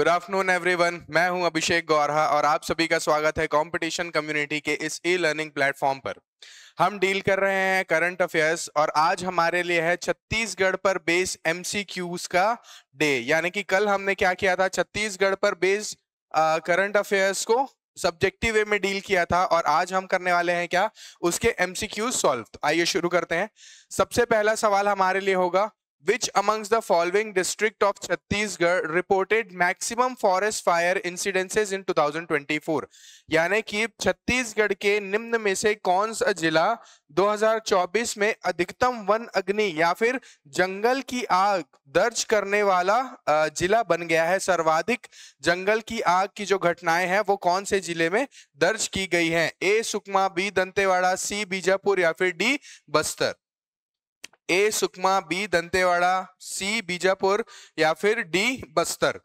Good afternoon everyone मैं हूं अभिषेक गौरहा और आप सभी का स्वागत है कंपटीशन कम्युनिटी के इस ई लर्निंग प्लेटफॉर्म पर हम डील कर रहे हैं करंट अफेयर्स और आज हमारे लिए है छत्तीसगढ़ पर बेस एमसीक्यूज का डे यानी कि कल हमने क्या किया था छत्तीसगढ़ पर बेस करंट अफेयर्स को सब्जेक्टिव वे में डील किया था और आज हम करने वाले हैं क्या उसके क्यूज सॉल्व आइए शुरू करते हैं सबसे पहला सवाल हमारे लिए होगा which amongst the following district of Chhattisgarh reported maximum forest fire incidences in 2024 यानी कि छत्तीसगढ़ के निम्न में से कौन सा जिला 2024 में अधिकतम वन अग्नि या फिर जंगल की आग दर्ज करने वाला जिला बन गया है सर्वाधिक जंगल की आग की जो घटनाएं हैं वो कौन से जिले में दर्ज की गई हैं A Sukma B Dantewada C Bijapur या फिर D Bastar A Sukma B Dantewada C Bijapur या फिर डी बस्तर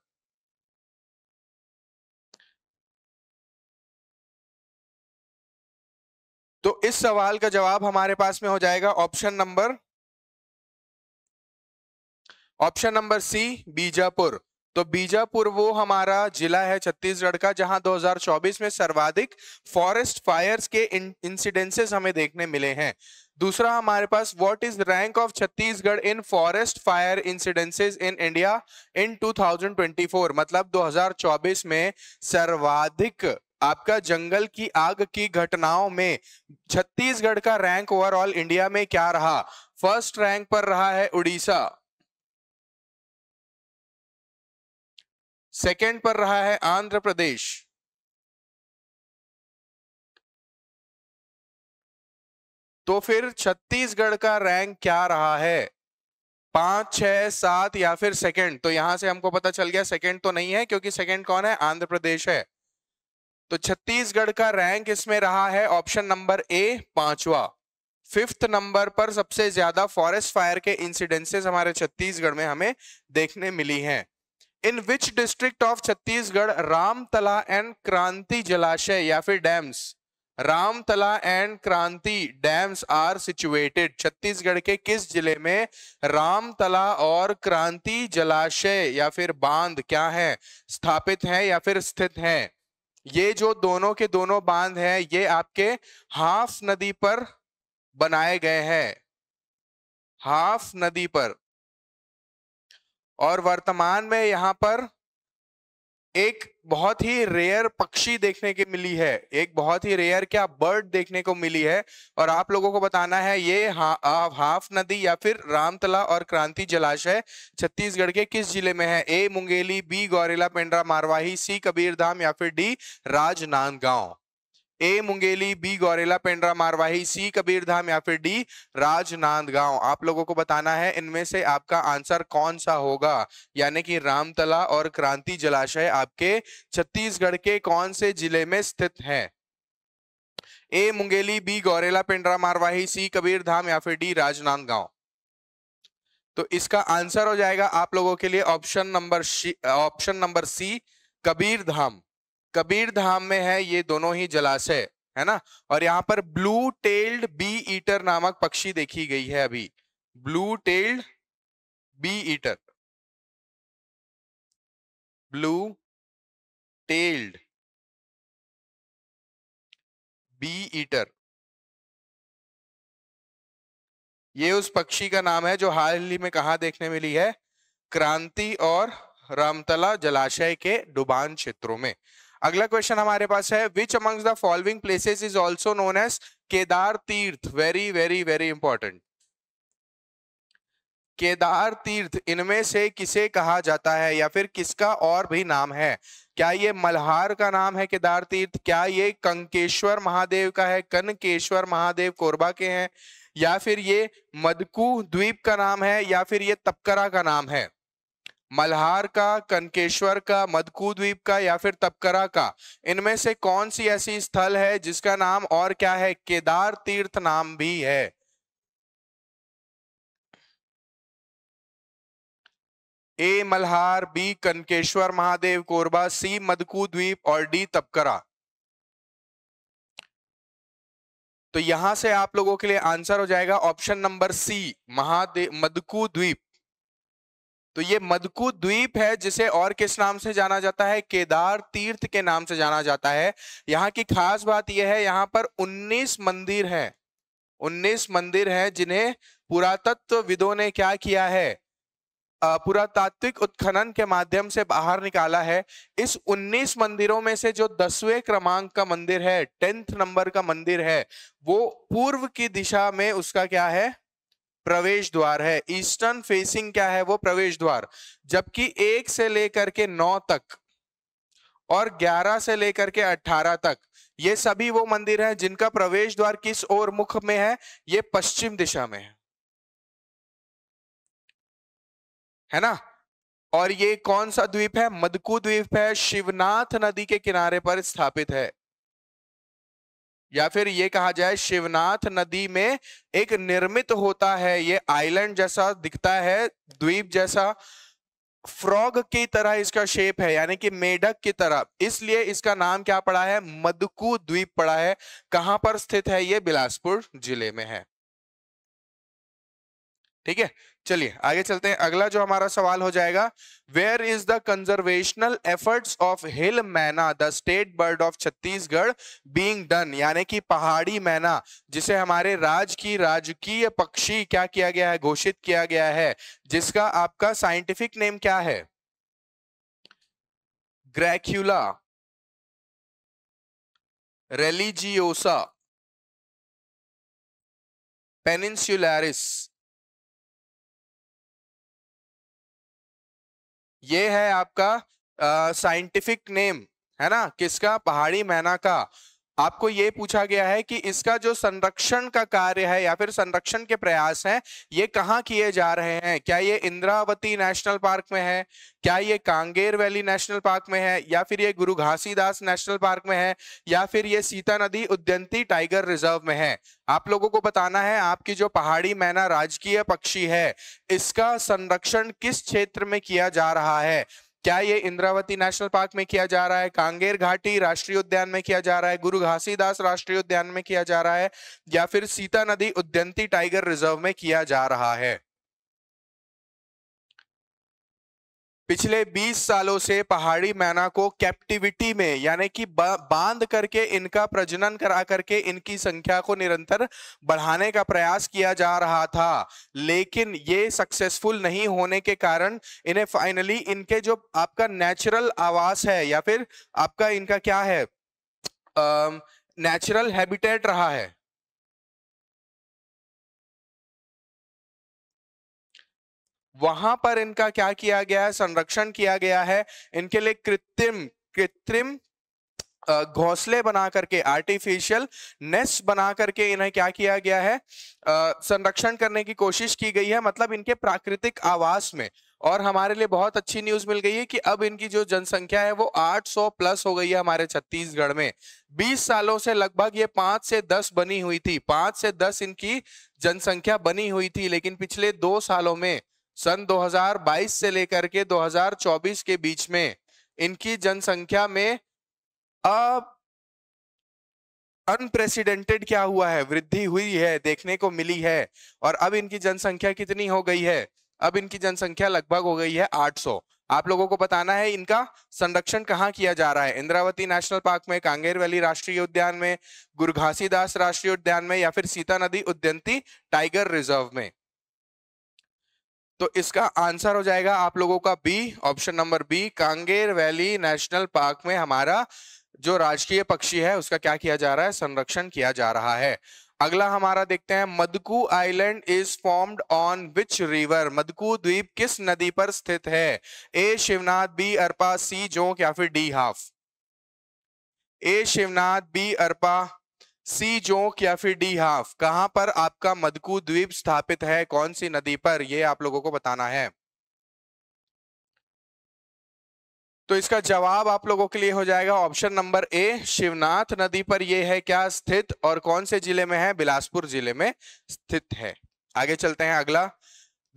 तो इस सवाल का जवाब हमारे पास में हो जाएगा option number option number C Bijapur तो बीजापुर वो हमारा जिला है छत्तीसगढ़ का जहां 2024 में सर्वाधिक फॉरेस्ट फायर्स के इंसिडेंसेस हमें देखने मिले हैं दूसरा हमारे पास what is rank of Chhattisgarh in forest fire incidences in India in 2024 मतलब 2024 में सर्वाधिक आपका जंगल की आग की घटनाओं में छत्तीसगढ़ का रैंक ओवरऑल इंडिया में क्या रहा फर्स्ट रैंक पर रहा है उड़ीसा सेकेंड पर रहा है आंध्र प्रदेश तो फिर छत्तीसगढ़ का रैंक क्या रहा है पांच छह सात या फिर सेकंड तो यहां से हमको पता चल गया सेकंड तो नहीं है क्योंकि सेकंड कौन है आंध्र प्रदेश है तो छत्तीसगढ़ का रैंक इसमें रहा है ऑप्शन नंबर ए पांचवा फिफ्थ नंबर पर सबसे ज्यादा फॉरेस्ट फायर के इंसिडेंसेस हमारे छत्तीसगढ़ में हमें देखने मिली हैं in which district of Chhattisgarh Ramtala and Kranti जलाशय या फिर dams Ramtala and Kranti dams are situated Chhattisgarh के किस जिले में रामतला और क्रांति जलाशय या फिर बांध क्या है स्थापित है या फिर स्थित है ये जो दोनों के दोनों बांध हैं ये आपके हाफ नदी पर बनाए गए हैं हाफ नदी पर और वर्तमान में यहाँ पर एक बहुत ही रेयर पक्षी देखने की मिली है एक बहुत ही रेयर क्या बर्ड देखने को मिली है और आप लोगों को बताना है ये हा, आ, हाफ नदी या फिर रामतला और क्रांति जलाशय छत्तीसगढ़ के किस जिले में है A Mungeli B Gaurela Pendra Marwahi C Kabirdham या फिर D Rajnandgaon A Mungeli B Gaurela Pendra Marwahi C Kabirdham या फिर डी राजनांदगांव आप लोगों को बताना है इनमें से आपका आंसर कौन सा होगा यानी कि रामतला और क्रांति जलाशय आपके छत्तीसगढ़ के कौन से जिले में स्थित है A Mungeli B Gaurela Pendra Marwahi C Kabirdham या फिर डी राजनांदगांव तो इसका आंसर हो जाएगा आप लोगों के लिए option number option number C Kabirdham Kabirdham में है ये दोनों ही जलाशय है ना और यहाँ पर ब्लू टेल्ड बी ईटर नामक पक्षी देखी गई है अभी blue tailed bee eater blue tailed bee eater ये उस पक्षी का नाम है जो हाल ही में कहा देखने मिली है क्रांति और रामतला जलाशय के डुबान क्षेत्रों में अगला क्वेश्चन हमारे पास है which amongst the following places is also known as Kedar Tirth very very very important Kedar Tirth इनमें से किसे कहा जाता है या फिर किसका और भी नाम है क्या ये मल्हार का नाम है केदार तीर्थ क्या ये कंकेश्वर महादेव का है कनकेश्वर महादेव कोरबा के हैं या फिर ये मदकू द्वीप का नाम है या फिर ये तपकरा का नाम है मल्हार का कनकेश्वर का मधकू द्वीप का या फिर तपकरा का इनमें से कौन सी ऐसी स्थल है जिसका नाम और क्या है केदार तीर्थ नाम भी है A Malhar B Kankeshwar Mahadev Korba C Madku Dweep और डी तपकरा तो यहां से आप लोगों के लिए आंसर हो जाएगा option number C Mahadev Madku Dweep तो ये मदकू द्वीप है जिसे और किस नाम से जाना जाता है केदार तीर्थ के नाम से जाना जाता है यहाँ की खास बात यह है यहाँ पर 19 मंदिर है 19 मंदिर है जिन्हें पुरातत्व विदो ने क्या किया है पुरातात्विक उत्खनन के माध्यम से बाहर निकाला है इस 19 मंदिरों में से जो दसवें क्रमांक का मंदिर है टेंथ नंबर का मंदिर है वो पूर्व की दिशा में उसका क्या है प्रवेश द्वार है ईस्टर्न फेसिंग क्या है वो प्रवेश द्वार जबकि एक से लेकर के नौ तक और ग्यारह से लेकर के अठारह तक ये सभी वो मंदिर हैं जिनका प्रवेश द्वार किस ओर मुख में है ये पश्चिम दिशा में है है ना और ये कौन सा द्वीप है मदकू द्वीप है शिवनाथ नदी के किनारे पर स्थापित है या फिर ये कहा जाए शिवनाथ नदी में एक निर्मित होता है ये आइलैंड जैसा दिखता है द्वीप जैसा फ्रॉग की तरह इसका शेप है यानी कि मेढक की तरह इसलिए इसका नाम क्या पड़ा है मदकू द्वीप पड़ा है कहां पर स्थित है ये बिलासपुर जिले में है ठीक है चलिए आगे चलते हैं अगला जो हमारा सवाल हो जाएगा where is the conservational efforts of hill myna the state bird of Chhattisgarh being done यानी कि पहाड़ी मैना जिसे हमारे राज की राजकीय पक्षी क्या किया गया है घोषित किया गया है जिसका आपका साइंटिफिक नेम क्या है ग्रैक्यूला रेलिजियोसा पेनिस्यूलैरिस ये है आपका साइंटिफिक नेम है ना किसका पहाड़ी मैना का आपको ये पूछा गया है कि इसका जो संरक्षण का कार्य है या फिर संरक्षण के प्रयास हैं ये कहाँ किए जा रहे हैं क्या ये इंद्रावती नेशनल पार्क में है क्या ये कांगेर वैली नेशनल पार्क में है या फिर ये गुरु घासीदास नेशनल पार्क में है या फिर ये सीता नदी उद्यंती टाइगर रिजर्व में है आप लोगों को बताना है आपकी जो पहाड़ी मैना राजकीय पक्षी है इसका संरक्षण किस क्षेत्र में किया जा रहा है क्या ये इंद्रावती नेशनल पार्क में किया जा रहा है कांगेर घाटी राष्ट्रीय उद्यान में किया जा रहा है गुरु घासीदास राष्ट्रीय उद्यान में किया जा रहा है या फिर सीता नदी उद्यंती टाइगर रिजर्व में किया जा रहा है पिछले 20 सालों से पहाड़ी मैना को कैप्टिविटी में यानी कि बांध करके इनका प्रजनन करा करके इनकी संख्या को निरंतर बढ़ाने का प्रयास किया जा रहा था लेकिन ये सक्सेसफुल नहीं होने के कारण इन्हें फाइनली इनके जो आपका नेचुरल आवास है या फिर आपका इनका क्या है नेचुरल हैबिटेट रहा है वहां पर इनका क्या किया गया है संरक्षण किया गया है इनके लिए कृत्रिम कृत्रिम घोंसले बना करके आर्टिफिशियल नेस्ट बना करके इन्हें क्या किया गया है संरक्षण करने की कोशिश की गई है मतलब इनके प्राकृतिक आवास में और हमारे लिए बहुत अच्छी न्यूज मिल गई है कि अब इनकी जो जनसंख्या है वो 800 प्लस हो गई है हमारे छत्तीसगढ़ में 20 सालों से लगभग ये 5 से 10 बनी हुई थी 5 से 10 इनकी जनसंख्या बनी हुई थी लेकिन पिछले दो सालों में सन 2022 से लेकर के 2024 के बीच में इनकी जनसंख्या में अब अनप्रेसिडेंटेड क्या हुआ है वृद्धि हुई है देखने को मिली है और अब इनकी जनसंख्या कितनी हो गई है अब इनकी जनसंख्या लगभग हो गई है 800 आप लोगों को बताना है इनका संरक्षण कहाँ किया जा रहा है इंद्रावती नेशनल पार्क में कांगेर वैली राष्ट्रीय उद्यान में गुरघासीदास राष्ट्रीय उद्यान में या फिर सीता नदी उद्यंती टाइगर रिजर्व में तो इसका आंसर हो जाएगा आप लोगों का B option number B Kanger valley national park में हमारा जो राजकीय पक्षी है उसका क्या किया जा रहा है संरक्षण किया जा रहा है अगला हमारा देखते हैं Madku island is formed on which river Madku Dweep किस नदी पर स्थित है A Shivnath B Arpa C Jonk या फिर D Haf A Shivnath B Arpa C Jonk या फिर डी हाफ कहां पर आपका मदकू द्वीप स्थापित है कौन सी नदी पर यह आप लोगों को बताना है तो इसका जवाब आप लोगों के लिए हो जाएगा ऑप्शन नंबर ए शिवनाथ नदी पर यह है क्या स्थित और कौन से जिले में है बिलासपुर जिले में स्थित है आगे चलते हैं अगला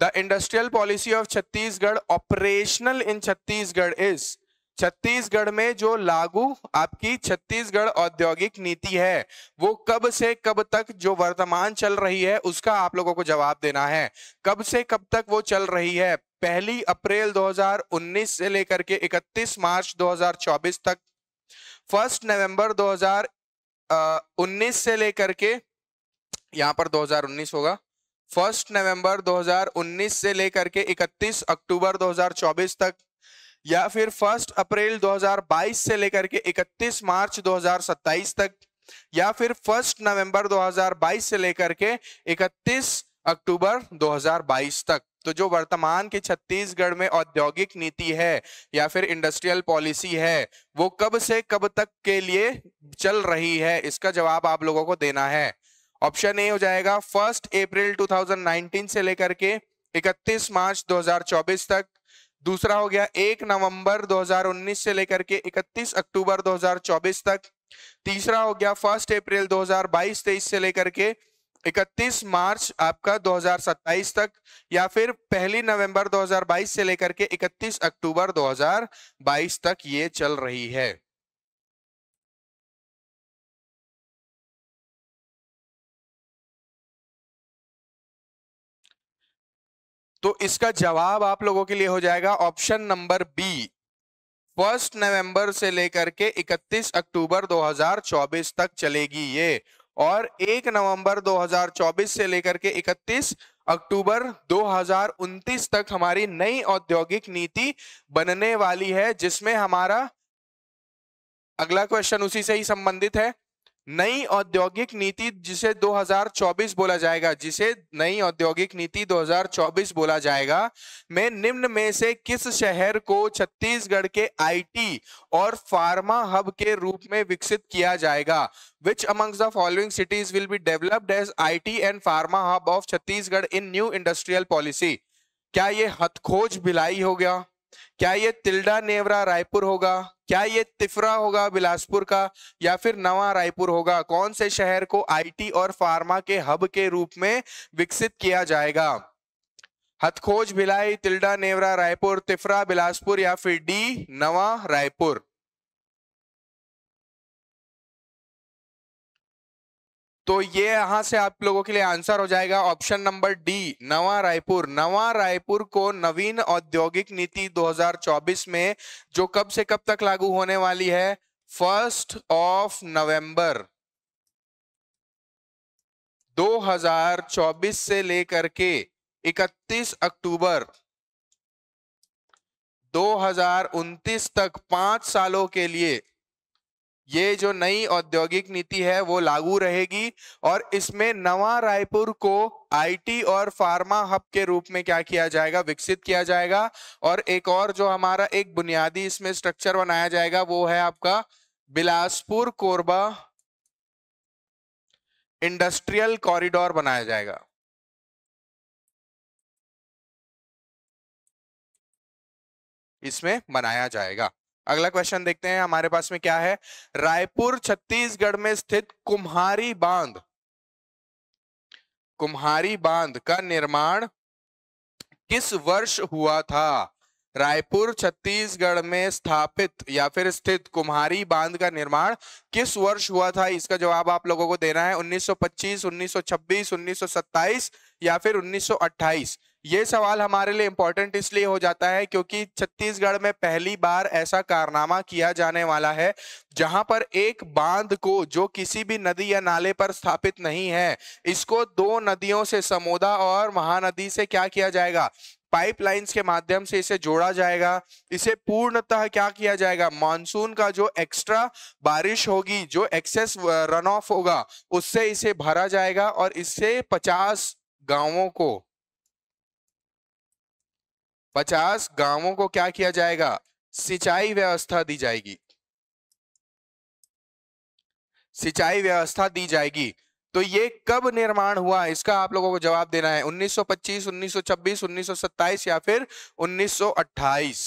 the industrial policy of Chhattisgarh operational in Chhattisgarh is Chhattisgarh में जो लागू आपकी छत्तीसगढ़ औद्योगिक नीति है वो कब से कब तक जो वर्तमान चल रही है उसका आप लोगों को जवाब देना है कब से कब तक वो चल रही है पहली अप्रैल 2019 से लेकर के 31 मार्च 2024 तक फर्स्ट नवंबर 2019 से लेकर के यहाँ पर 2019 होगा फर्स्ट नवंबर 2019 से लेकर के 31 अक्टूबर 2024 तक या फिर फर्स्ट अप्रैल 2022 से लेकर के 31 मार्च 2027 तक या फिर फर्स्ट नवंबर 2022 से लेकर के 31 अक्टूबर 2022 तक तो जो वर्तमान के छत्तीसगढ़ में औद्योगिक नीति है या फिर इंडस्ट्रियल पॉलिसी है वो कब से कब तक के लिए चल रही है इसका जवाब आप लोगों को देना है ऑप्शन ए हो जाएगा फर्स्ट अप्रैल 2019 से लेकर के 31 मार्च 2024 तक दूसरा हो गया एक नवंबर 2019 से लेकर के 31 अक्टूबर 2024 तक तीसरा हो गया फर्स्ट अप्रैल 2022 हजार से लेकर के 31 मार्च आपका 2027 तक या फिर पहली नवंबर 2022 से लेकर के 31 अक्टूबर 2022 तक ये चल रही है तो इसका जवाब आप लोगों के लिए हो जाएगा option number B first November से लेकर के 31 अक्टूबर 2024 तक चलेगी ये और 1 नवंबर 2024 से लेकर के 31 अक्टूबर 2029 तक हमारी नई औद्योगिक नीति बनने वाली है जिसमें हमारा अगला क्वेश्चन उसी से ही संबंधित है नई औद्योगिक नीति जिसे 2024 बोला जाएगा जिसे नई औद्योगिक नीति 2024 बोला जाएगा में निम्न में से किस शहर को छत्तीसगढ़ के आईटी और फार्मा हब के रूप में विकसित किया जाएगा which among following cities will be developed as I T and pharma hub of Chhattisgarh in new industrial policy क्या ये हथखोज भिलाई हो गया क्या ये तिल्डा नेवरा रायपुर होगा क्या ये तिफरा होगा बिलासपुर का या फिर नवा रायपुर होगा कौन से शहर को आईटी और फार्मा के हब के रूप में विकसित किया जाएगा हथखोज भिलाई तिल्डा नेवरा रायपुर तिफरा बिलासपुर या फिर डी नवा रायपुर तो ये यहां से आप लोगों के लिए आंसर हो जाएगा ऑप्शन नंबर डी नवा रायपुर नवा रायपुर को नवीन औद्योगिक नीति 2024 में जो कब से कब तक लागू होने वाली है फर्स्ट ऑफ नवंबर 2024 से लेकर के 31 अक्टूबर 2029 तक पांच सालों के लिए ये जो नई औद्योगिक नीति है वो लागू रहेगी और इसमें नवा रायपुर को आईटी और फार्मा हब के रूप में क्या किया जाएगा विकसित किया जाएगा और एक और जो हमारा एक बुनियादी इसमें स्ट्रक्चर बनाया जाएगा वो है आपका बिलासपुर कोरबा इंडस्ट्रियल कॉरिडोर बनाया जाएगा इसमें बनाया जाएगा अगला क्वेश्चन देखते हैं हमारे पास में क्या है रायपुर छत्तीसगढ़ में स्थित कुम्हारी बांध कुम्हारी बांध का निर्माण किस वर्ष हुआ था रायपुर छत्तीसगढ़ में स्थापित या फिर स्थित कुम्हारी बांध का निर्माण किस वर्ष हुआ था इसका जवाब आप लोगों को देना है 1925, 1926, 1927 या फिर ये सवाल हमारे लिए इम्पोर्टेंट इसलिए हो जाता है क्योंकि छत्तीसगढ़ में पहली बार ऐसा कारनामा किया जाने वाला है जहां पर एक बांध को जो किसी भी नदी या नाले पर स्थापित नहीं है इसको दो नदियों से समोदा और महानदी से क्या किया जाएगा पाइपलाइंस के माध्यम से इसे जोड़ा जाएगा इसे पूर्णतः क्या किया जाएगा मानसून का जो एक्स्ट्रा बारिश होगी जो एक्सेस रन ऑफ होगा उससे इसे भरा जाएगा और इससे 50 गांवों को पचास गांवों को क्या किया जाएगा सिंचाई व्यवस्था दी जाएगी सिंचाई व्यवस्था दी जाएगी तो ये कब निर्माण हुआ इसका आप लोगों को जवाब देना है 1925, 1926, 1927 या फिर 1928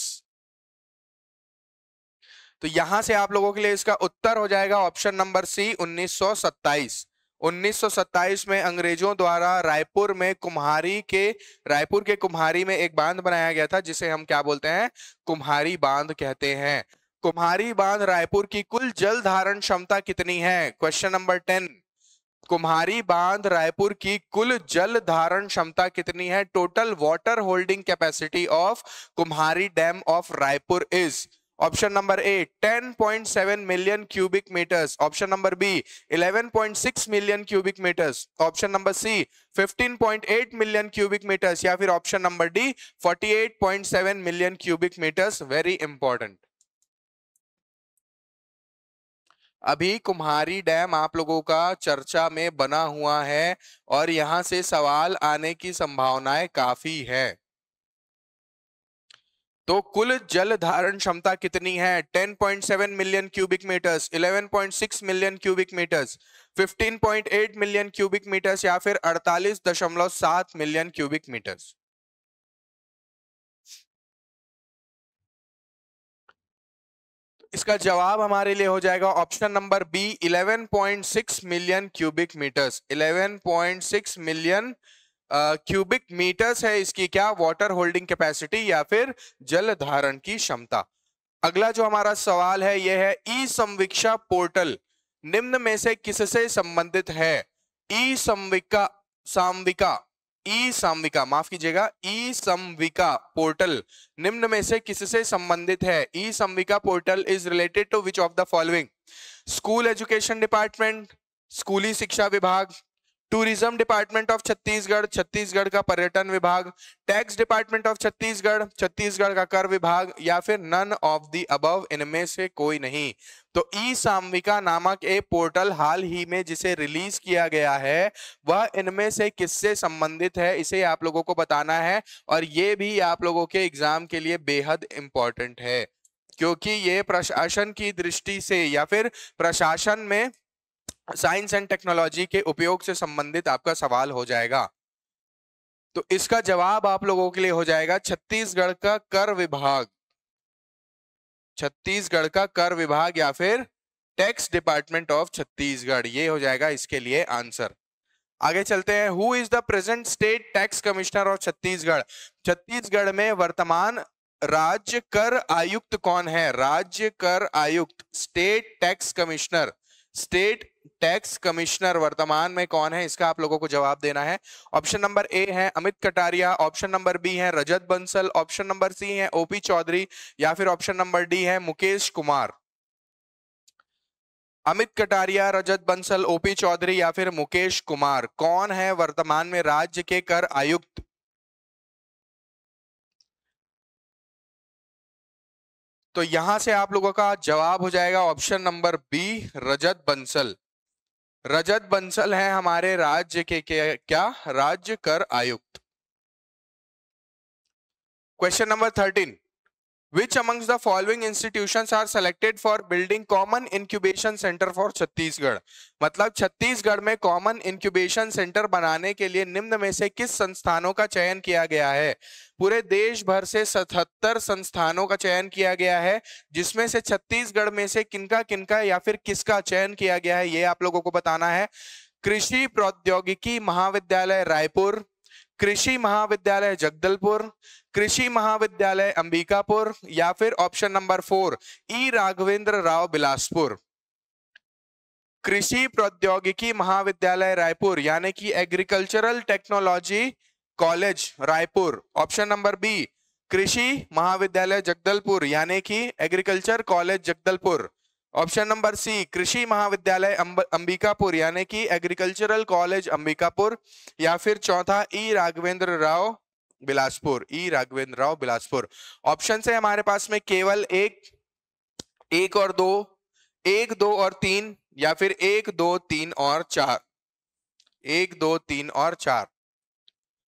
तो यहां से आप लोगों के लिए इसका उत्तर हो जाएगा ऑप्शन नंबर सी 1927 1927 में अंग्रेजों द्वारा रायपुर में कुम्हारी के रायपुर के कुम्हारी में एक बांध बनाया गया था जिसे हम क्या बोलते हैं कुम्हारी बांध कहते हैं कुम्हारी बांध रायपुर की कुल जल धारण क्षमता कितनी है क्वेश्चन नंबर टेन कुम्हारी बांध रायपुर की कुल जल धारण क्षमता कितनी है total water holding capacity of Kumhari dam of Raipur is option number A 10.7 million cubic metres option number B 11.6 million cubic metres option number C 15.8 million cubic metres या फिर option number D 48.7 million cubic metres very important अभी Kumhari dam आप लोगों का चर्चा में बना हुआ है और यहाँ से सवाल आने की संभावनाएं काफी है तो कुल जल धारण क्षमता कितनी है 10.7 million cubic metres 11.6 million cubic metres 15.8 million cubic metres या फिर 48.7 मिलियन क्यूबिक मीटर्स इसका जवाब हमारे लिए हो जाएगा option number B 11.6 million cubic metres 11.6 million cubic metres है इसकी क्या वाटर होल्डिंग कैपेसिटी या फिर जल धारण की क्षमता अगला जो हमारा सवाल है यह है ई संविक्षा पोर्टल निम्न में से किससे संबंधित है ई संविका सामविका ई सामविका माफ कीजिएगा ई संविका पोर्टल निम्न में से किससे संबंधित है E Samvika portal is related to which of the following school education department स्कूली शिक्षा विभाग tourism department of Chhattisgarh Chhattisgarh का पर्यटन विभाग tax department of Chhattisgarh Chhattisgarh का कर विभाग या फिर नन ऑफ दी अबव इनमें से कोई नहीं तो ई सामविका नामक ए पोर्टल हाल ही में जिसे रिलीज किया गया है वह इनमें से किससे संबंधित है इसे आप लोगों को बताना है और ये भी आप लोगों के एग्जाम के लिए बेहद इंपॉर्टेंट है क्योंकि ये प्रशासन की दृष्टि से या फिर प्रशासन में साइंस एंड टेक्नोलॉजी के उपयोग से संबंधित आपका सवाल हो जाएगा तो इसका जवाब आप लोगों के लिए हो जाएगा छत्तीसगढ़ का कर विभाग छत्तीसगढ़ का कर विभाग या फिर टैक्स डिपार्टमेंट ऑफ छत्तीसगढ़ ये हो जाएगा इसके लिए आंसर आगे चलते हैं who is the present state tax commissioner of Chhattisgarh Chhattisgarh में वर्तमान राज्य कर आयुक्त कौन है राज्य कर आयुक्त state tax commissioner state tax commissioner वर्तमान में कौन है इसका आप लोगों को जवाब देना है ऑप्शन नंबर ए है Amit Kataria option number B है Rajat Bansal option number C है ओपी चौधरी या फिर ऑप्शन नंबर डी है मुकेश कुमार अमित कटारिया रजत बंसल ओपी चौधरी या फिर मुकेश कुमार कौन है वर्तमान में राज्य के कर आयुक्त तो यहां से आप लोगों का जवाब हो जाएगा option number B Rajat Bansal Rajat Bansal हैं हमारे राज्य के, क्या राज्य कर आयुक्त question number thirteen which amongst the following institution are selected for building common incubation centre for Chhattisgarh मतलब छत्तीसगढ़ में कॉमन इंक्यूबेशन सेंटर बनाने के लिए निम्न में से किस संस्थानों का चयन किया गया है पूरे देश भर से सतहत्तर संस्थानों का चयन किया गया है जिसमें से छत्तीसगढ़ में से किनका किनका या फिर किसका चयन किया गया है ये आप लोगों को बताना है कृषि प्रौद्योगिकी महाविद्यालय रायपुर कृषि महाविद्यालय जगदलपुर कृषि महाविद्यालय अंबिकापुर या फिर option number four E Raghavendra Rao Bilaspur कृषि प्रौद्योगिकी महाविद्यालय रायपुर यानी कि agricultural technology college Raipur option number B कृषि महाविद्यालय जगदलपुर यानी कि agriculture college Jagdalpur option number C कृषि महाविद्यालय अंबिकापुर यानी कि एग्रीकल्चरल कॉलेज अंबिकापुर या फिर चौथा E Raghavendra Rao Bilaspur E Raghavendra Rao Bilaspur option से हमारे पास में केवल एक एक और दो एक दो और तीन या फिर एक दो तीन और चार एक दो तीन और चार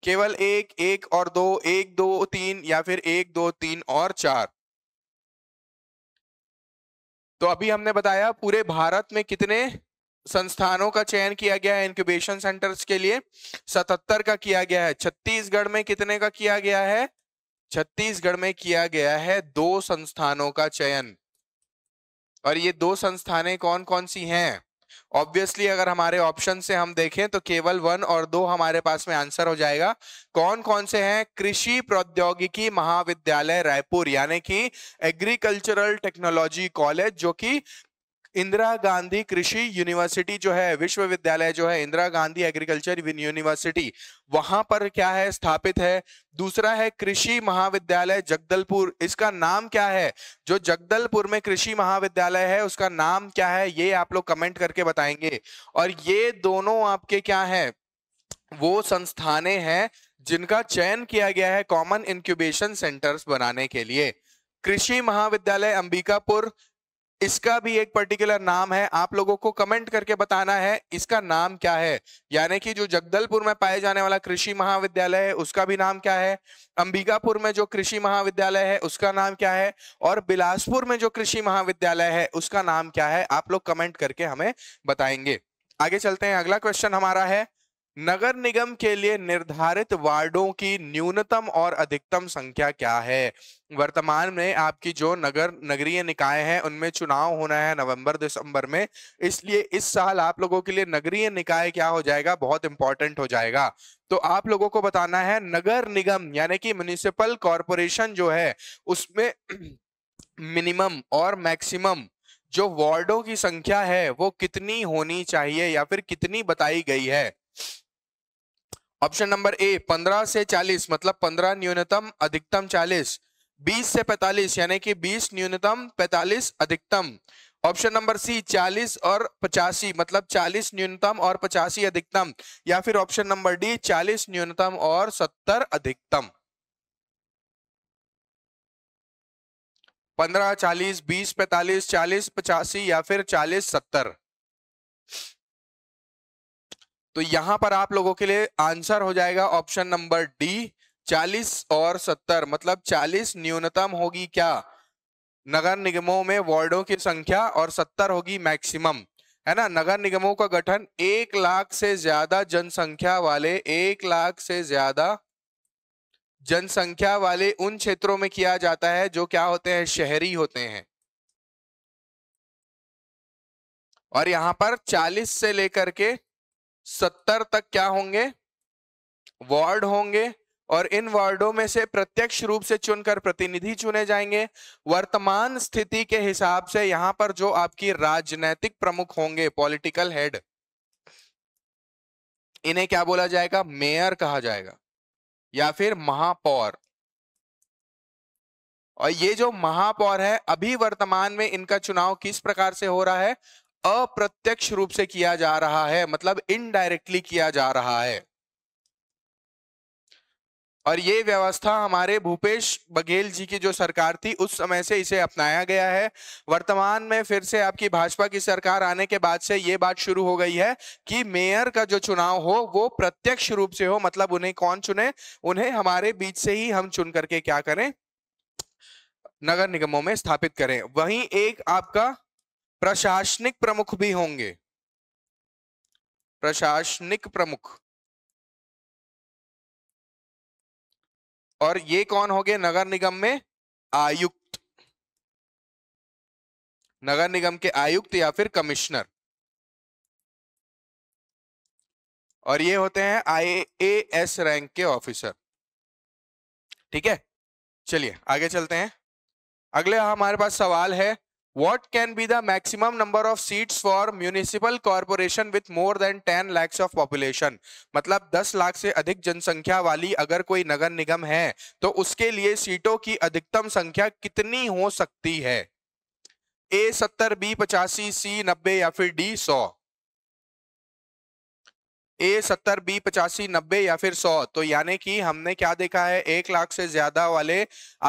केवल एक एक और दो एक दो तीन या फिर एक दो तीन और चार तो अभी हमने बताया पूरे भारत में कितने संस्थानों का चयन किया गया है इंक्यूबेशन सेंटर्स के लिए सतहत्तर का किया गया है छत्तीसगढ़ में कितने का किया गया है छत्तीसगढ़ में किया गया है दो संस्थानों का चयन और ये दो संस्थानें कौन कौन सी हैं ऑब्वियसली अगर हमारे ऑप्शन से हम देखें तो केवल वन और दो हमारे पास में आंसर हो जाएगा कौन कौन से हैं कृषि प्रौद्योगिकी महाविद्यालय रायपुर यानी कि एग्रीकल्चरल टेक्नोलॉजी कॉलेज जो कि इंदिरा गांधी कृषि यूनिवर्सिटी जो है विश्वविद्यालय जो है इंदिरा गांधी एग्रीकल्चर यूनिवर्सिटी वहां पर क्या है स्थापित है दूसरा है कृषि महाविद्यालय जगदलपुर इसका नाम क्या है जो जगदलपुर में कृषि महाविद्यालय है उसका नाम क्या है ये आप लोग कमेंट करके बताएंगे और ये दोनों आपके क्या है वो संस्थाने हैं जिनका चयन किया गया है कॉमन इंक्यूबेशन सेंटर्स बनाने के लिए कृषि महाविद्यालय अंबिकापुर इसका भी एक पर्टिकुलर नाम है आप लोगों को कमेंट करके बताना है इसका नाम क्या है यानी कि जो जगदलपुर में पाए जाने वाला कृषि महाविद्यालय है उसका भी नाम क्या है अंबिकापुर में जो कृषि महाविद्यालय है उसका नाम क्या है और बिलासपुर में जो कृषि महाविद्यालय है उसका नाम क्या है आप लोग कमेंट करके हमें बताएंगे आगे चलते हैं अगला क्वेश्चन हमारा है नगर निगम के लिए निर्धारित वार्डों की न्यूनतम और अधिकतम संख्या क्या है वर्तमान में आपकी जो नगर नगरीय निकाय हैं उनमें चुनाव होना है नवंबर दिसंबर में इसलिए इस साल आप लोगों के लिए नगरीय निकाय क्या हो जाएगा बहुत इंपॉर्टेंट हो जाएगा तो आप लोगों को बताना है नगर निगम यानी कि म्यूनिसिपल कॉरपोरेशन जो है उसमें मिनिमम और मैक्सिमम जो वार्डों की संख्या है वो कितनी होनी चाहिए या फिर कितनी बताई गई है ऑप्शन नंबर ए 15 से 40 मतलब 15 न्यूनतम अधिकतम 40 20 से 45 यानी कि 20 न्यूनतम 45 अधिकतम ऑप्शन नंबर सी 40 और पचासी मतलब 40 न्यूनतम और पचासी अधिकतम या फिर ऑप्शन नंबर डी 40 न्यूनतम और 70 अधिकतम 15 40 20 45 40 पचासी या फिर 40 70 तो यहां पर आप लोगों के लिए आंसर हो जाएगा ऑप्शन नंबर डी चालीस और सत्तर मतलब चालीस न्यूनतम होगी क्या नगर निगमों में वार्डो की संख्या और सत्तर होगी मैक्सिमम है ना नगर निगमों का गठन एक लाख से ज्यादा जनसंख्या वाले एक लाख से ज्यादा जनसंख्या वाले उन क्षेत्रों में किया जाता है जो क्या होते हैं शहरी होते हैं और यहां पर 40 से लेकर के सत्तर तक क्या होंगे वार्ड होंगे और इन वार्डों में से प्रत्यक्ष रूप से चुनकर प्रतिनिधि चुने जाएंगे वर्तमान स्थिति के हिसाब से यहां पर जो आपकी राजनैतिक प्रमुख होंगे पॉलिटिकल हेड इन्हें क्या बोला जाएगा मेयर कहा जाएगा या फिर महापौर और ये जो महापौर है अभी वर्तमान में इनका चुनाव किस प्रकार से हो रहा है अप्रत्यक्ष रूप से किया जा रहा है मतलब इनडायरेक्टली किया जा रहा है और ये व्यवस्था हमारे भूपेश बघेल जी की जो सरकार थी उस समय से इसे अपनाया गया है वर्तमान में फिर से आपकी भाजपा की सरकार आने के बाद से ये बात शुरू हो गई है कि मेयर का जो चुनाव हो वो प्रत्यक्ष रूप से हो मतलब उन्हें कौन चुने उन्हें हमारे बीच से ही हम चुन करके क्या करें नगर निगमों में स्थापित करें वहीं एक आपका प्रशासनिक प्रमुख भी होंगे प्रशासनिक प्रमुख और ये कौन हो गए नगर निगम में आयुक्त नगर निगम के आयुक्त या फिर कमिश्नर और ये होते हैं आई ए एस रैंक के ऑफिसर ठीक है चलिए आगे चलते हैं अगले हमारे पास सवाल है what can be the maximum number of seats for municipal corporation with more than 10 lakhs of population मतलब 10 लाख से अधिक जनसंख्या वाली अगर कोई नगर निगम है तो उसके लिए सीटों की अधिकतम संख्या कितनी हो सकती है ए सत्तर बी पचासी सी नब्बे या फिर डी सौ ए सत्तर बी पचासी नब्बे या फिर सौ तो यानी कि हमने क्या देखा है एक लाख से ज्यादा वाले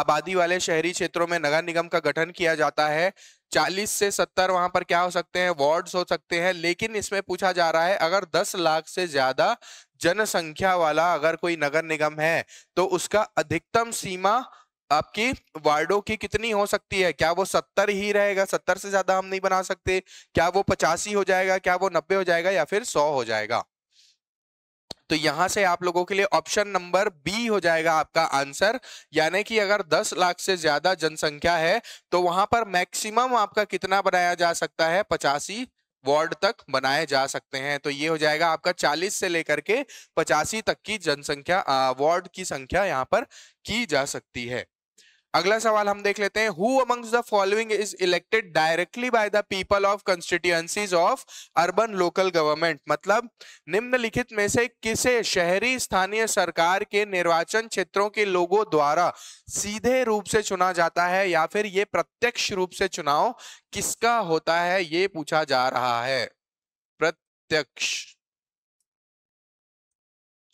आबादी वाले शहरी क्षेत्रों में नगर निगम का गठन किया जाता है चालीस से सत्तर वहां पर क्या हो सकते हैं वार्ड्स हो सकते हैं लेकिन इसमें पूछा जा रहा है अगर दस लाख से ज्यादा जनसंख्या वाला अगर कोई नगर निगम है तो उसका अधिकतम सीमा आपकी वार्डों की कितनी हो सकती है क्या वो सत्तर ही रहेगा सत्तर से ज्यादा हम नहीं बना सकते क्या वो पचासी हो जाएगा क्या वो नब्बे हो जाएगा या फिर सौ हो जाएगा तो यहां से आप लोगों के लिए ऑप्शन नंबर बी हो जाएगा आपका आंसर यानी कि अगर 10 लाख से ज्यादा जनसंख्या है तो वहां पर मैक्सिमम आपका कितना बनाया जा सकता है पचासी वार्ड तक बनाए जा सकते हैं तो ये हो जाएगा आपका 40 से लेकर के पचासी तक की जनसंख्या वार्ड की संख्या यहाँ पर की जा सकती है अगला सवाल हम देख लेते हैं who amongst the following is elected directly by the people of constituencies of urban local government मतलब निम्नलिखित में से किसे शहरी स्थानीय सरकार के निर्वाचन क्षेत्रों के लोगों द्वारा सीधे रूप से चुना जाता है या फिर ये प्रत्यक्ष रूप से चुनाव किसका होता है ये पूछा जा रहा है प्रत्यक्ष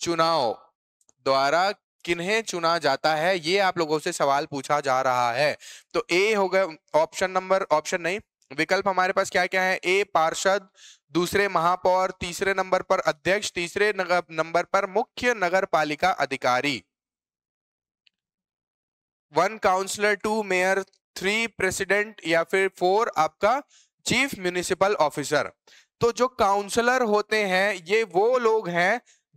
चुनाव द्वारा किन्हें चुना जाता है ये आप लोगों से सवाल पूछा जा रहा है तो ए हो गया ऑप्शन नंबर ऑप्शन नहीं विकल्प हमारे पास क्या क्या है ए पार्षद दूसरे महापौर तीसरे नंबर पर अध्यक्ष तीसरे नंबर पर मुख्य नगर पालिका अधिकारी one councillor two mayor three president या फिर फोर आपका चीफ म्यूनिसिपल ऑफिसर तो जो काउंसलर होते हैं ये वो लोग हैं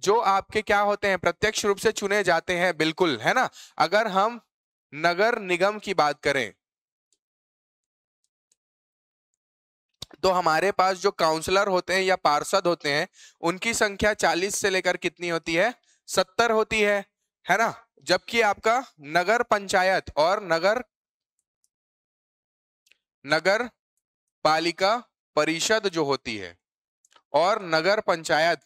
जो आपके क्या होते हैं प्रत्यक्ष रूप से चुने जाते हैं बिल्कुल है ना अगर हम नगर निगम की बात करें तो हमारे पास जो काउंसलर होते हैं या पार्षद होते हैं उनकी संख्या 40 से लेकर कितनी होती है 70 होती है है ना जबकि आपका नगर पंचायत और नगर नगर पालिका परिषद जो होती है और नगर पंचायत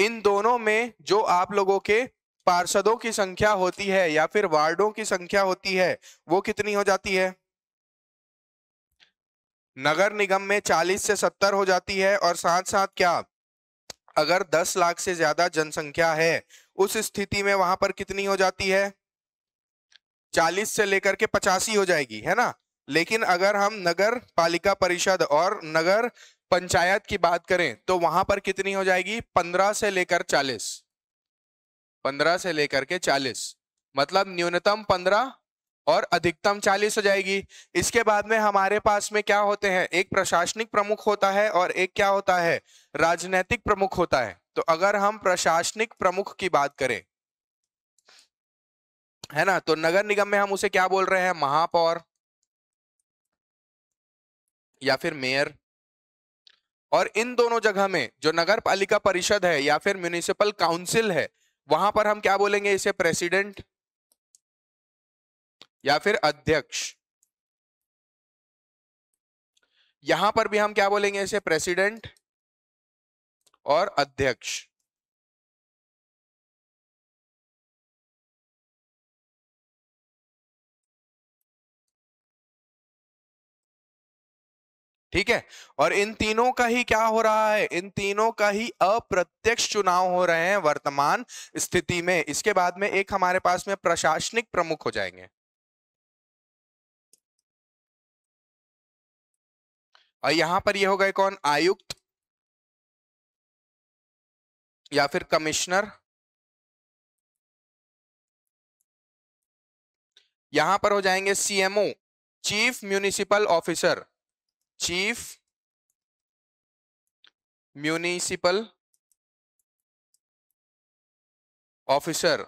इन दोनों में जो आप लोगों के पार्षदों की संख्या होती है या फिर वार्डों की संख्या होती है वो कितनी हो जाती है नगर निगम में 40 से 70 हो जाती है और साथ साथ क्या अगर 10 लाख से ज्यादा जनसंख्या है उस स्थिति में वहां पर कितनी हो जाती है 40 से लेकर के पचासी हो जाएगी है ना लेकिन अगर हम नगर पालिका परिषद और नगर पंचायत की बात करें तो वहां पर कितनी हो जाएगी पंद्रह से लेकर चालीस पंद्रह से लेकर के चालीस मतलब न्यूनतम पंद्रह और अधिकतम चालीस हो जाएगी इसके बाद में हमारे पास में क्या होते हैं एक प्रशासनिक प्रमुख होता है और एक क्या होता है राजनैतिक प्रमुख होता है तो अगर हम प्रशासनिक प्रमुख की बात करें है ना तो नगर निगम में हम उसे क्या बोल रहे हैं महापौर या फिर मेयर और इन दोनों जगह में जो नगर पालिका परिषद है या फिर म्यूनिसिपल काउंसिल है वहां पर हम क्या बोलेंगे इसे प्रेसिडेंट या फिर अध्यक्ष यहां पर भी हम क्या बोलेंगे इसे प्रेसिडेंट और अध्यक्ष ठीक है और इन तीनों का ही क्या हो रहा है इन तीनों का ही अप्रत्यक्ष चुनाव हो रहे हैं वर्तमान स्थिति में इसके बाद में एक हमारे पास में प्रशासनिक प्रमुख हो जाएंगे और यहां पर ये हो गए कौन आयुक्त या फिर कमिश्नर यहां पर हो जाएंगे CMO chief municipal officer chief municipal officer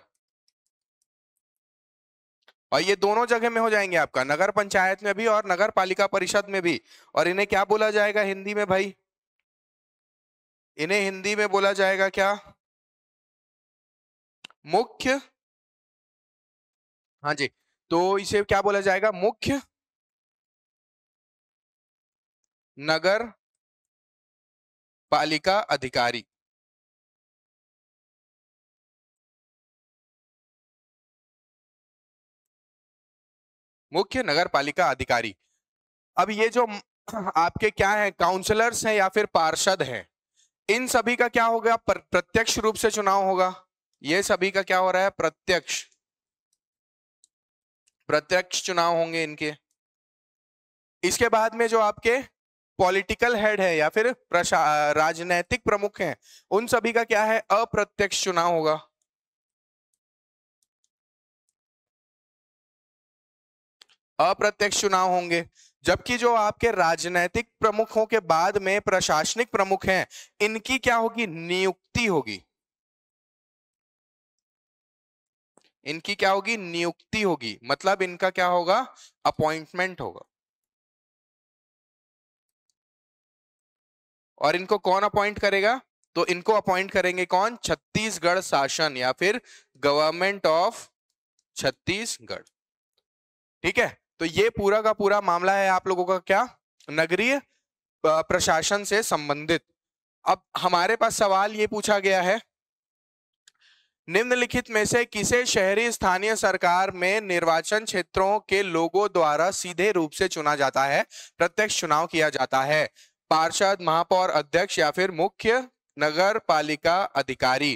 और ये दोनों जगह में हो जाएंगे आपका नगर पंचायत में भी और नगर पालिका परिषद में भी और इन्हें क्या बोला जाएगा हिंदी में भाई इन्हें हिंदी में बोला जाएगा क्या मुख्य हाँ जी तो इसे क्या बोला जाएगा मुख्य नगर पालिका अधिकारी मुख्य नगर पालिका अधिकारी अब ये जो आपके क्या है काउंसलर्स हैं या फिर पार्षद हैं इन सभी का क्या होगा प्रत्यक्ष रूप से चुनाव होगा ये सभी का क्या हो रहा है प्रत्यक्ष प्रत्यक्ष चुनाव होंगे इनके इसके बाद में जो आपके पॉलिटिकल हेड है या फिर राजनैतिक प्रमुख हैं उन सभी का क्या है अप्रत्यक्ष चुनाव होगा अप्रत्यक्ष चुनाव होंगे जबकि जो आपके राजनैतिक प्रमुखों के बाद में प्रशासनिक प्रमुख हैं इनकी क्या होगी नियुक्ति होगी इनकी क्या होगी नियुक्ति होगी मतलब इनका क्या होगा अपॉइंटमेंट होगा और इनको कौन अपॉइंट करेगा तो इनको अपॉइंट करेंगे कौन छत्तीसगढ़ शासन या फिर गवर्नमेंट ऑफ छत्तीसगढ़ ठीक है तो ये पूरा का पूरा मामला है आप लोगों का क्या नगरीय प्रशासन से संबंधित अब हमारे पास सवाल ये पूछा गया है निम्नलिखित में से किसे शहरी स्थानीय सरकार में निर्वाचन क्षेत्रों के लोगों द्वारा सीधे रूप से चुना जाता है प्रत्यक्ष चुनाव किया जाता है पार्षद महापौर अध्यक्ष या फिर मुख्य नगर पालिका अधिकारी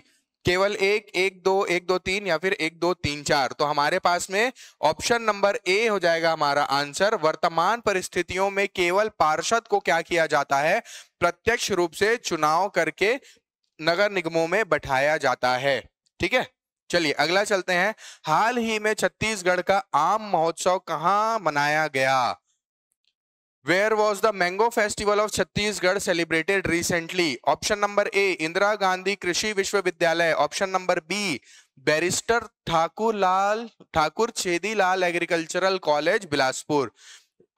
केवल एक एक दो एक दो तीन या फिर एक दो तीन चार तो हमारे पास में ऑप्शन नंबर ए हो जाएगा हमारा आंसर वर्तमान परिस्थितियों में केवल पार्षद को क्या किया जाता है प्रत्यक्ष रूप से चुनाव करके नगर निगमों में बैठाया जाता है ठीक है चलिए अगला चलते हैं हाल ही में छत्तीसगढ़ का आम महोत्सव कहाँ मनाया गया Where was the Mango Festival of Chhattisgarh celebrated recently? Option number A. Indira Gandhi Krishi Vishwavidyalay. Option number B. Barrister Thakur Lal Thakur Chedi Lal Agricultural College, Bilaspur.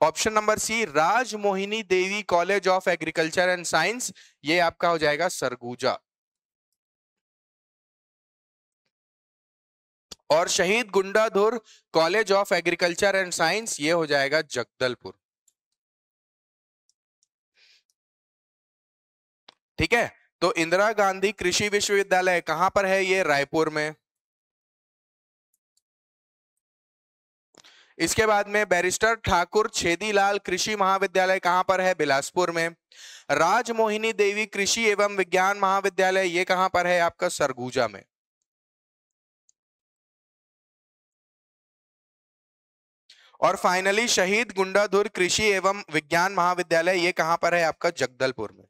Option number C Raj Mohini Devi college of agriculture and science ये आपका हो जाएगा सरगुजा और Shaheed Gundadhur college of agriculture and science ये हो जाएगा जगदलपुर ठीक है तो इंदिरा गांधी कृषि विश्वविद्यालय कहां पर है ये रायपुर में इसके बाद में बैरिस्टर ठाकुर छेदीलाल कृषि महाविद्यालय कहां पर है बिलासपुर में राजमोहिनी देवी कृषि एवं विज्ञान महाविद्यालय ये कहां पर है आपका सरगुजा में और फाइनली शहीद गुंडाधुर कृषि एवं विज्ञान महाविद्यालय ये कहां पर है आपका जगदलपुर में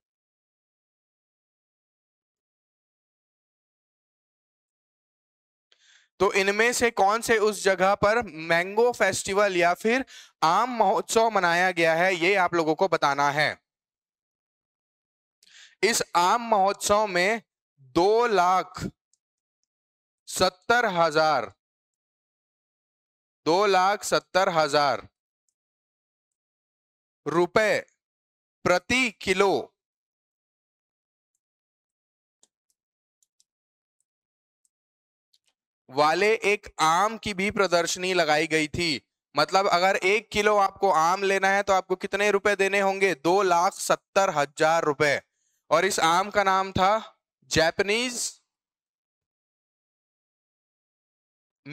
तो इनमें से कौन से उस जगह पर मैंगो फेस्टिवल या फिर आम महोत्सव मनाया गया है ये आप लोगों को बताना है इस आम महोत्सव में दो लाख सत्तर हजार दो लाख सत्तर हजार रुपए प्रति किलो वाले एक आम की भी प्रदर्शनी लगाई गई थी मतलब अगर एक किलो आपको आम लेना है तो आपको कितने रुपए देने होंगे दो लाख सत्तर हजार रुपए और इस आम का नाम था जैपनीज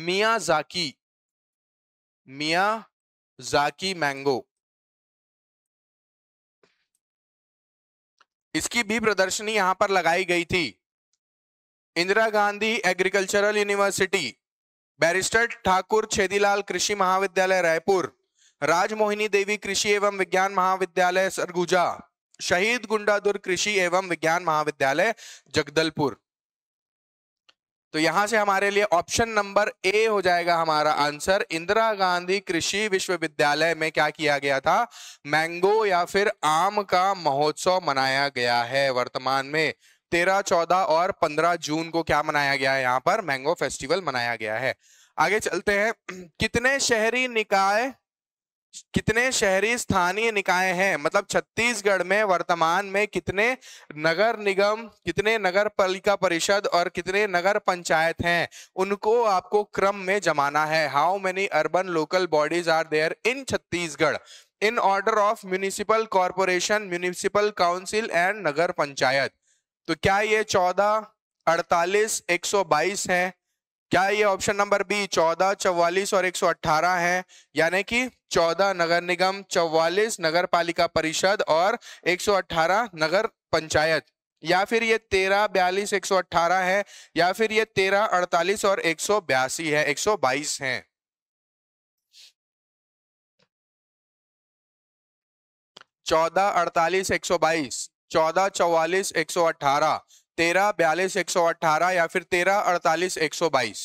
मिया जाकी मिया जाकी मैंगो इसकी भी प्रदर्शनी यहां पर लगाई गई थी Indira Gandhi agricultural university barrister Thakur Chhedilal कृषि महाविद्यालय रायपुर राजमोहिनी देवी कृषि एवं विज्ञान महाविद्यालय सरगुजा शहीद गुंडादुर कृषि एवं विज्ञान महाविद्यालय जगदलपुर तो यहां से हमारे लिए ऑप्शन नंबर ए हो जाएगा हमारा आंसर इंदिरा गांधी कृषि विश्वविद्यालय में क्या किया गया था मैंगो या फिर आम का महोत्सव मनाया गया है वर्तमान में तेरह चौदह और पंद्रह जून को क्या मनाया गया है यहाँ पर मैंगो फेस्टिवल मनाया गया है आगे चलते हैं कितने शहरी निकाय कितने शहरी स्थानीय निकाय हैं मतलब छत्तीसगढ़ में वर्तमान में कितने नगर निगम कितने नगर पालिका परिषद और कितने नगर पंचायत हैं उनको आपको क्रम में जमाना है how many urban local bodies are there in Chhattisgarh in order of municipal corporation municipal council and nagar panchayat तो क्या ये चौदह अड़तालीस एक सौ बाईस है क्या ये ऑप्शन नंबर बी चौदह चौवालीस और एक सौ अट्ठारह है यानी कि चौदह नगर निगम चौवालीस नगर पालिका परिषद और एक सौ अट्ठारह नगर पंचायत या फिर ये तेरह बयालीस एक सौ अट्ठारह है या फिर ये तेरह अड़तालीस और एक सौ बयासी है एक सौ बाईस है चौदह अड़तालीस एक सौ बाईस चौदह चौवालीस एक सौ अट्ठारह तेरह बयालीस एक सौ अट्ठारह या फिर तेरह अड़तालीस एक सौ बाईस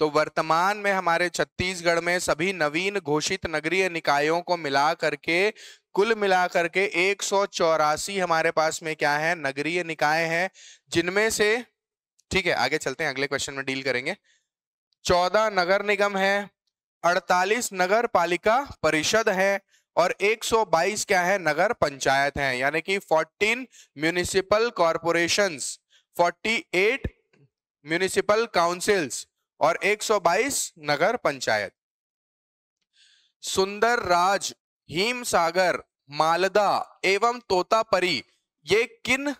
तो वर्तमान में हमारे छत्तीसगढ़ में सभी नवीन घोषित नगरीय निकायों को मिला करके कुल मिला करके एक सौ चौरासी हमारे पास में क्या है नगरीय निकाय हैं जिनमें से ठीक है आगे चलते हैं अगले क्वेश्चन में डील करेंगे चौदह नगर निगम है 48 नगर पालिका परिषद है और 122 क्या है नगर पंचायत है यानी कि 14 म्यूनिसिपल कॉरपोरेशन 48 म्यूनिसिपल काउंसिल्स और 122 नगर पंचायत सुंदर राज हिम सागर मालदा एवं तोतापरी ये किन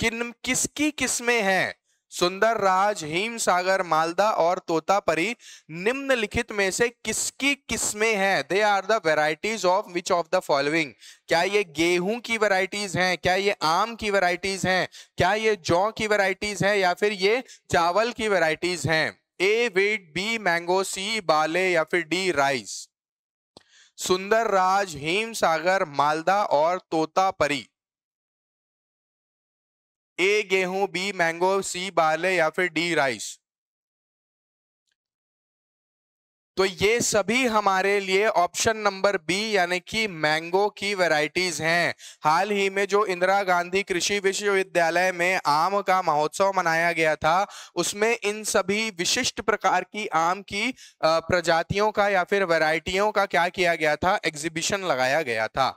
किन किसकी किस्में हैं सुंदर राज हिम सागर मालदा और तोतापरी निम्नलिखित में से किसकी किस्में हैं they are the varieties of which of the following क्या ये गेहूं की वैरायटीज हैं क्या ये आम की वैरायटीज हैं क्या ये जौ की वैरायटीज हैं या फिर ये चावल की वैरायटीज हैं A wheat B mango C barley या फिर डी राइस सुंदर राज हिम सागर मालदा और तोतापरी ए गेहूं बी मैंगो सी बाले या फिर डी राइस तो ये सभी हमारे लिए ऑप्शन नंबर बी यानी कि मैंगो की वैरायटीज हैं हाल ही में जो इंदिरा गांधी कृषि विश्वविद्यालय में आम का महोत्सव मनाया गया था उसमें इन सभी विशिष्ट प्रकार की आम की प्रजातियों का या फिर वैरायटियों का क्या किया गया था एग्जीबिशन लगाया गया था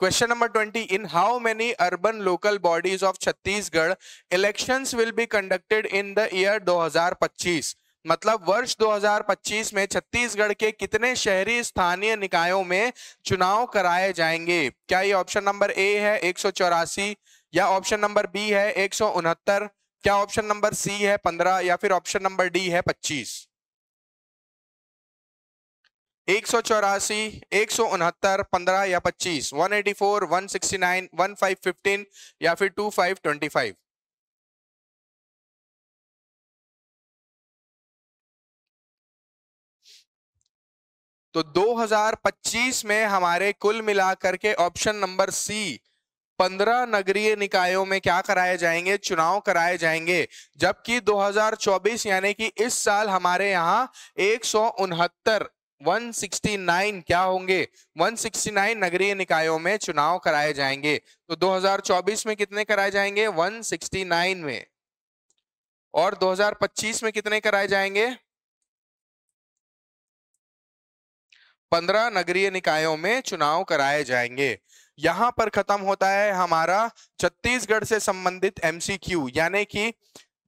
Question number 20. In how many urban local bodies of Chhattisgarh elections will be conducted in the year 2025? मतलब वर्ष 2025 में छत्तीसगढ़ के कितने शहरी स्थानीय निकायों में चुनाव कराए जाएंगे क्या ये ऑप्शन नंबर ए है एक या ऑप्शन नंबर बी है एक क्या ऑप्शन नंबर सी है 15 या फिर ऑप्शन नंबर डी है 25? एक सौ चौरासी एक सौ उनहत्तर पंद्रह या पच्चीस one eighty four one sixty nine one five fifteen या फिर टू फाइव ट्वेंटी फाइव तो 2025 में हमारे कुल मिलाकर के ऑप्शन नंबर सी पंद्रह नगरीय निकायों में क्या कराए जाएंगे चुनाव कराए जाएंगे जबकि 2024 यानी कि इस साल हमारे यहाँ एक 169 क्या होंगे 169 नगरीय निकायों में चुनाव कराए जाएंगे तो 2024 में कितने कराए जाएंगे 169 में और 2025 में कितने कराए जाएंगे 15 नगरीय निकायों में चुनाव कराए जाएंगे यहां पर खत्म होता है हमारा छत्तीसगढ़ से संबंधित एमसीक्यू यानी कि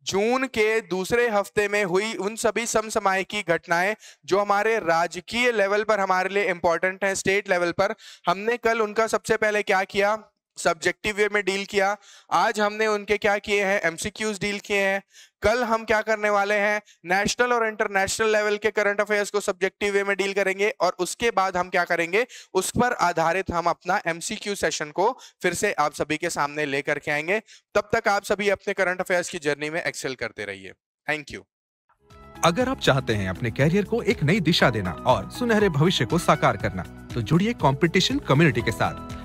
जून के दूसरे हफ्ते में हुई उन सभी समसमाय की घटनाएं जो हमारे राजकीय लेवल पर हमारे लिए इंपॉर्टेंट हैं स्टेट लेवल पर हमने कल उनका सबसे पहले क्या किया सब्जेक्टिव वे में डील किया आज हमने उनके क्या किए हैं एमसीक्यूज डील किए हैं कल हम क्या करने वाले हैं नेशनल और इंटरनेशनल लेवल के करंट अफेयर्स को सब्जेक्टिव वे में डील करेंगे और उसके बाद हम क्या करेंगे उस पर आधारित हम अपना एमसीक्यू सेशन को फिर से आप सभी के सामने लेकर के आएंगे तब तक आप सभी अपने करंट अफेयर्स की जर्नी में एक्सेल करते रहिए थैंक यू अगर आप चाहते हैं अपने कैरियर को एक नई दिशा देना और सुनहरे भविष्य को साकार करना तो जुड़िए कॉम्पिटिशन कम्युनिटी के साथ